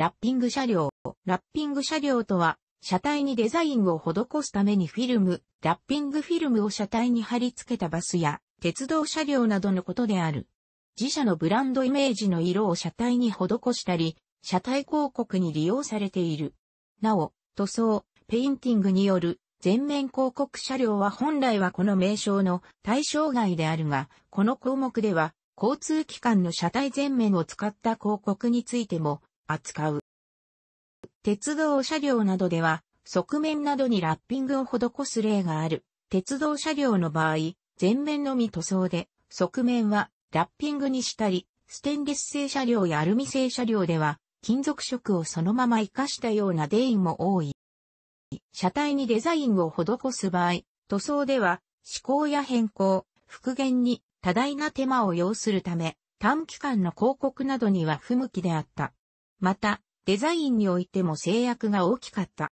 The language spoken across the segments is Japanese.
ラッピング車両。ラッピング車両とは、車体にデザインを施すためにフィルム、ラッピングフィルムを車体に貼り付けたバスや、鉄道車両などのことである。自社のブランドイメージの色を車体に施したり、車体広告に利用されている。なお、塗装、ペインティングによる全面広告車両は本来はこの名称の対象外であるが、この項目では交通機関の車体全面を使った広告についても扱う。鉄道車両などでは、側面などにラッピングを施す例がある。鉄道車両の場合、前面のみ塗装で、側面はラッピングにしたり、ステンレス製車両やアルミ製車両では、金属色をそのまま生かしたようなデインも多い。車体にデザインを施す場合、塗装では、思考や変更、復元に多大な手間を要するため、短期間の広告などには不向きであった。また、デザインにおいても制約が大きかった。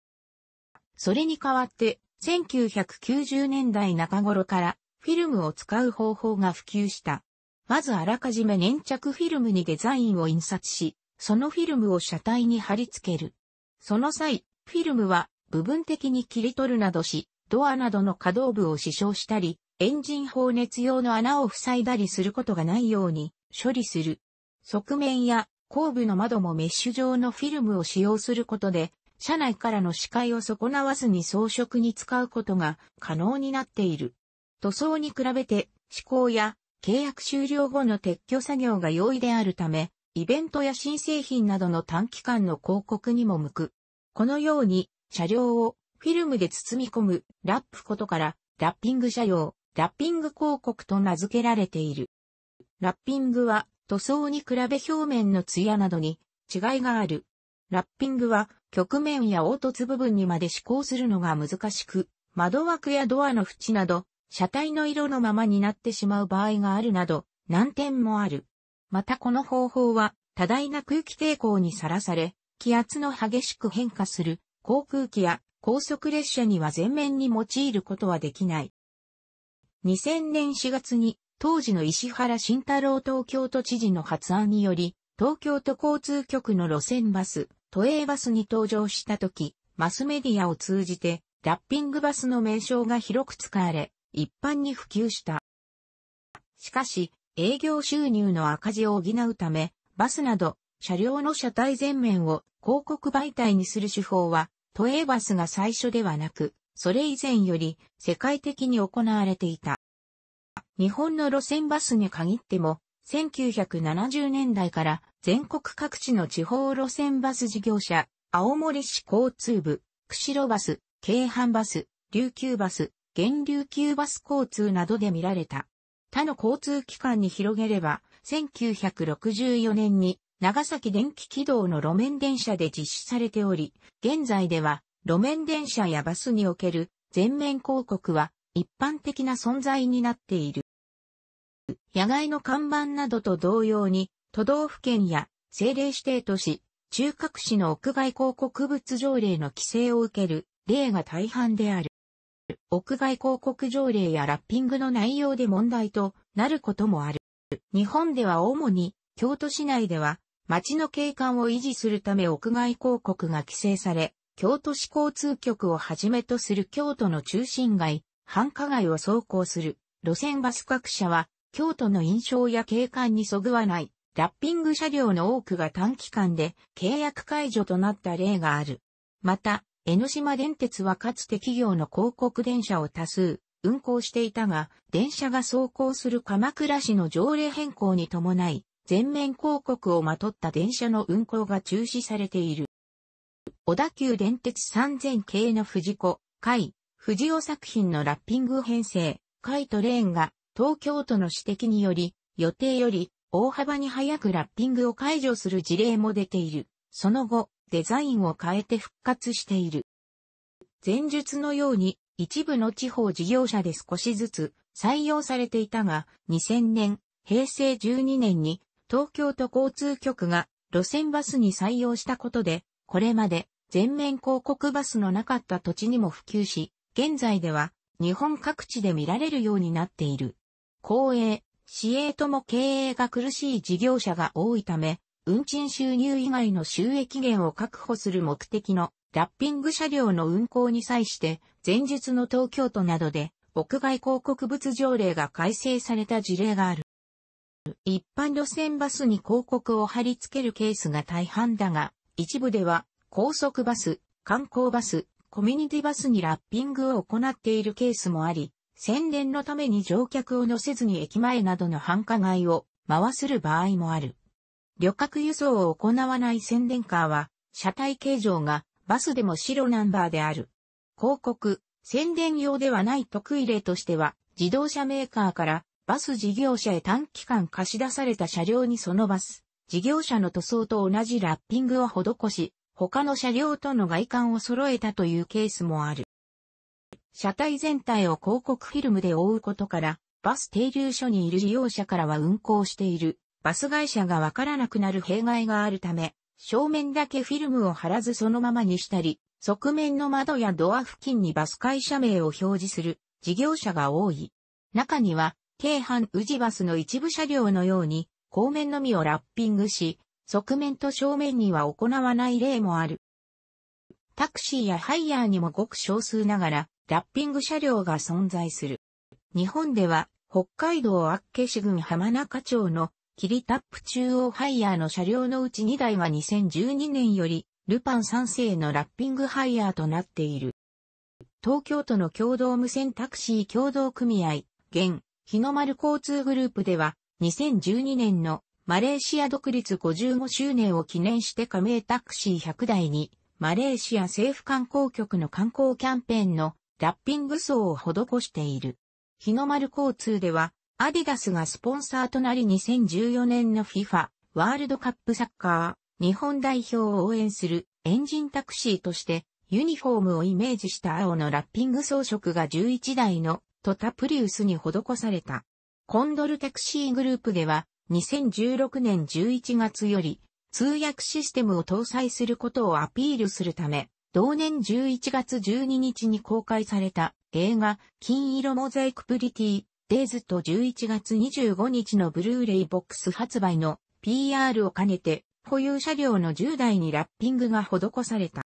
それに代わって、1990年代中頃からフィルムを使う方法が普及した。まずあらかじめ粘着フィルムにデザインを印刷し、そのフィルムを車体に貼り付ける。その際、フィルムは部分的に切り取るなどし、ドアなどの可動部を支障したり、エンジン放熱用の穴を塞いだりすることがないように処理する。側面や後部の窓もメッシュ状のフィルムを使用することで、車内からの視界を損なわずに装飾に使うことが可能になっている。塗装に比べて、施工や契約終了後の撤去作業が容易であるため、イベントや新製品などの短期間の広告にも向く。このように、車両をフィルムで包み込むラップことから、ラッピング車両、ラッピング広告と名付けられている。ラッピングは塗装に比べ表面の艶などに違いがある。ラッピングは曲面や凹凸部分にまで試行するのが難しく、窓枠やドアの縁など、車体の色のままになってしまう場合があるなど、難点もある。またこの方法は、多大な空気抵抗にさらされ、気圧の激しく変化する航空機や高速列車には全面に用いることはできない。2000年4月に当時の石原慎太郎東京都知事の発案により、東京都交通局の路線バス、都営バスに登場した時、マスメディアを通じて、ラッピングバスの名称が広く使われ、一般に普及した。しかし、営業収入の赤字を補うため、バスなど、車両の車体全面を広告媒体にする手法は、都営バスが最初ではなく、それ以前より世界的に行われていた。日本の路線バスに限っても、1970年代から全国各地の地方路線バス事業者、青森市交通部、釧路バス、京阪バス、琉球バス、源琉球バス交通などで見られた。他の交通機関に広げれば、1964年に長崎電気軌道の路面電車で実施されており、現在では路面電車やバスにおける全面広告は一般的な存在になっている。野外の看板などと同様に、都道府県や政令指定都市、中核市の屋外広告物条例の規制を受ける例が大半である。屋外広告条例やラッピングの内容で問題となることもある。日本では主に京都市内では街の景観を維持するため屋外広告が規制され、京都市交通局をはじめとする京都の中心街、繁華街を走行する路線バス各社は、京都の印象や景観にそぐわない、ラッピング車両の多くが短期間で契約解除となった例がある。また、江ノ島電鉄はかつて企業の広告電車を多数運行していたが、電車が走行する鎌倉市の条例変更に伴い、全面広告をまとった電車の運行が中止されている。小田急電鉄3000系の藤子、海、藤尾作品のラッピング編成、カイトレーンが東京都の指摘により、予定より大幅に早くラッピングを解除する事例も出ている。その後、デザインを変えて復活している。前述のように、一部の地方事業者で少しずつ採用されていたが、2000年、平成12年に東京都交通局が路線バスに採用したことで、これまで全面広告バスのなかった土地にも普及し、現在では日本各地で見られるようになっている。公営、市営とも経営が苦しい事業者が多いため、運賃収入以外の収益源を確保する目的のラッピング車両の運行に際して、前述の東京都などで屋外広告物条例が改正された事例がある。一般路線バスに広告を貼り付けるケースが大半だが、一部では高速バス、観光バス、コミュニティバスにラッピングを行っているケースもあり、宣伝のために乗客を乗せずに駅前などの繁華街を回する場合もある。旅客輸送を行わない宣伝カーは、車体形状がバスでも白ナンバーである。広告、宣伝用ではない得意例としては、自動車メーカーからバス事業者へ短期間貸し出された車両にそのバス、事業者の塗装と同じラッピングを施し、他の車両との外観を揃えたというケースもある。車体全体を広告フィルムで覆うことから、バス停留所にいる利用者からは運行している、バス会社がわからなくなる弊害があるため、正面だけフィルムを貼らずそのままにしたり、側面の窓やドア付近にバス会社名を表示する事業者が多い。中には、京阪宇治バスの一部車両のように、後面のみをラッピングし、側面と正面には行わない例もある。タクシーやハイヤーにもごく少数ながら、ラッピング車両が存在する。日本では、北海道厚岸郡浜中町のキリタップ中央ハイヤーの車両のうち2台は2012年より、ルパン3世のラッピングハイヤーとなっている。東京都の共同無線タクシー共同組合、現、日の丸交通グループでは、2012年のマレーシア独立55周年を記念して加盟タクシー100台に、マレーシア政府観光局の観光キャンペーンのラッピング層を施している。日の丸交通では、アディダスがスポンサーとなり2014年の FIFA ワールドカップサッカー日本代表を応援するエンジンタクシーとしてユニフォームをイメージした青のラッピング装飾が11台のトタプリウスに施された。コンドルタクシーグループでは2016年11月より通訳システムを搭載することをアピールするため、同年11月12日に公開された映画金色モザイクプリティデイズと11月25日のブルーレイボックス発売の PR を兼ねて保有車両の10台にラッピングが施された。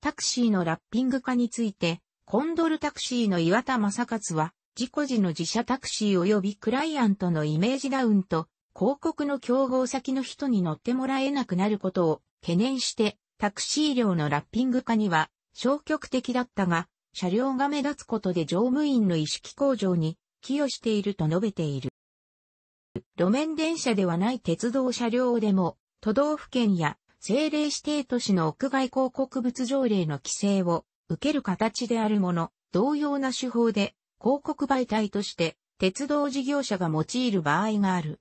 タクシーのラッピング化について、コンドルタクシーの岩田正勝は、事故時の自社タクシー及びクライアントのイメージダウンと広告の競合先の人に乗ってもらえなくなることを懸念して、タクシー料のラッピング化には消極的だったが、車両が目立つことで乗務員の意識向上に寄与していると述べている。路面電車ではない鉄道車両でも、都道府県や政令指定都市の屋外広告物条例の規制を受ける形であるもの、同様な手法で広告媒体として鉄道事業者が用いる場合がある。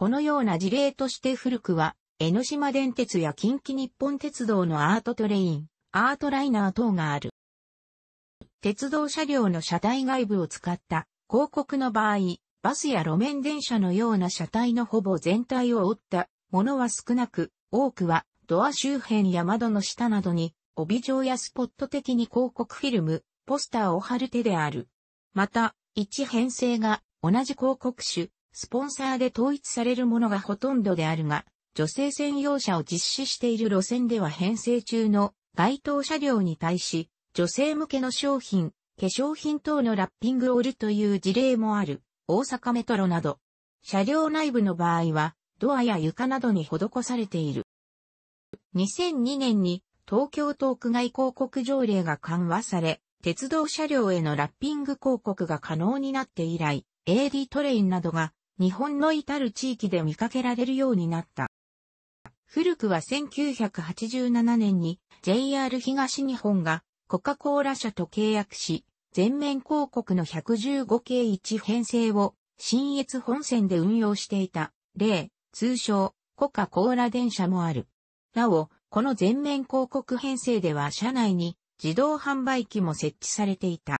このような事例として古くは、江ノ島電鉄や近畿日本鉄道のアートトレイン、アートライナー等がある。鉄道車両の車体外部を使った広告の場合、バスや路面電車のような車体のほぼ全体を覆ったものは少なく、多くはドア周辺や窓の下などに帯状やスポット的に広告フィルム、ポスターを貼る手である。また、一編成が同じ広告種、スポンサーで統一されるものがほとんどであるが、女性専用車を実施している路線では編成中の該当車両に対し、女性向けの商品、化粧品等のラッピングを売るという事例もある、大阪メトロなど。車両内部の場合は、ドアや床などに施されている。2002年に東京都屋外広告条例が緩和され、鉄道車両へのラッピング広告が可能になって以来、AD トレインなどが日本の至る地域で見かけられるようになった。古くは1987年に JR 東日本がコカ・コーラ社と契約し、全面広告の115系1編成を新越本線で運用していた、例、通称、コカ・コーラ電車もある。なお、この全面広告編成では車内に自動販売機も設置されていた。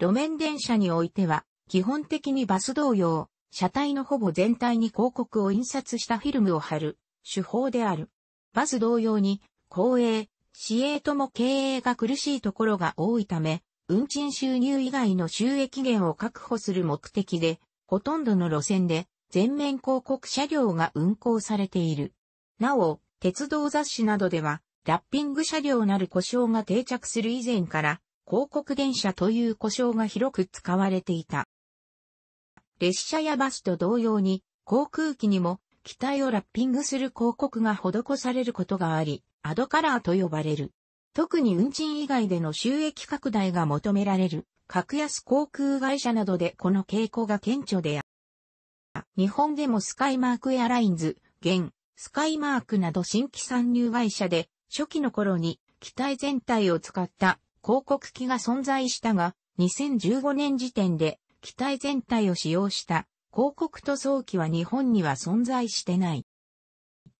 路面電車においては、基本的にバス同様、車体のほぼ全体に広告を印刷したフィルムを貼る手法である。バス同様に、公営、市営とも経営が苦しいところが多いため、運賃収入以外の収益源を確保する目的で、ほとんどの路線で全面広告車両が運行されている。なお、鉄道雑誌などでは、ラッピング車両なる故障が定着する以前から、広告電車という故障が広く使われていた。列車やバスと同様に、航空機にも機体をラッピングする広告が施されることがあり、アドカラーと呼ばれる。特に運賃以外での収益拡大が求められる、格安航空会社などでこの傾向が顕著である。日本でもスカイマークエアラインズ、現、スカイマークなど新規参入会社で、初期の頃に機体全体を使った広告機が存在したが、2015年時点で機体全体を使用した広告塗装機は日本には存在してない。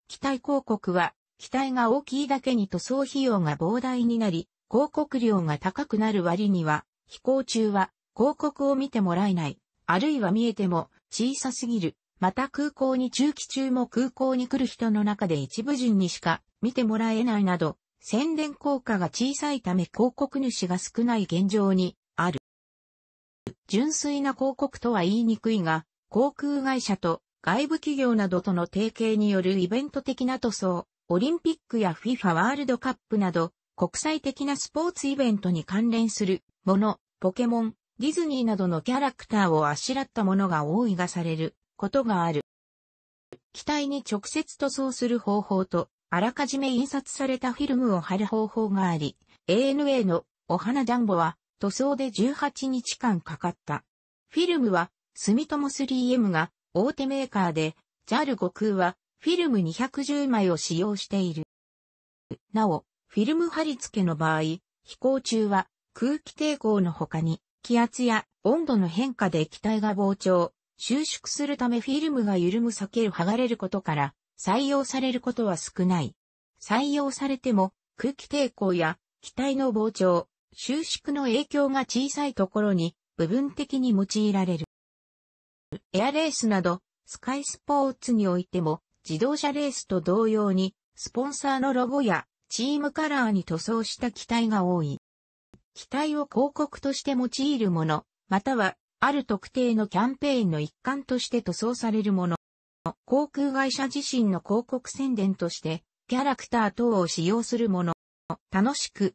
機体広告は、機体が大きいだけに塗装費用が膨大になり、広告料が高くなる割には、飛行中は広告を見てもらえない、あるいは見えても小さすぎる、また空港に中期中も空港に来る人の中で一部人にしか見てもらえないなど、宣伝効果が小さいため広告主が少ない現状に純粋な広告とは言いにくいが、航空会社と外部企業などとの提携によるイベント的な塗装、オリンピックや FIFA ワールドカップなど、国際的なスポーツイベントに関連するもの、ポケモン、ディズニーなどのキャラクターをあしらったものが多いがされることがある。機体に直接塗装する方法と、あらかじめ印刷されたフィルムを貼る方法があり、ANA のお花ジャンボは塗装で18日間かかった。フィルムは、住友 3M が大手メーカーで、JAL 悟空はフィルム210枚を使用している。なお、フィルム貼り付けの場合、飛行中は空気抵抗の他に気圧や温度の変化で液体が膨張、収縮するためフィルムが緩む避ける剥がれることから採用されることは少ない。採用されても空気抵抗や機体の膨張、収縮の影響が小さいところに部分的に用いられる。エアレースなど、スカイスポーツにおいても、自動車レースと同様に、スポンサーのロゴやチームカラーに塗装した機体が多い。機体を広告として用いるもの、または、ある特定のキャンペーンの一環として塗装されるもの。航空会社自身の広告宣伝として、キャラクター等を使用するもの。楽しく、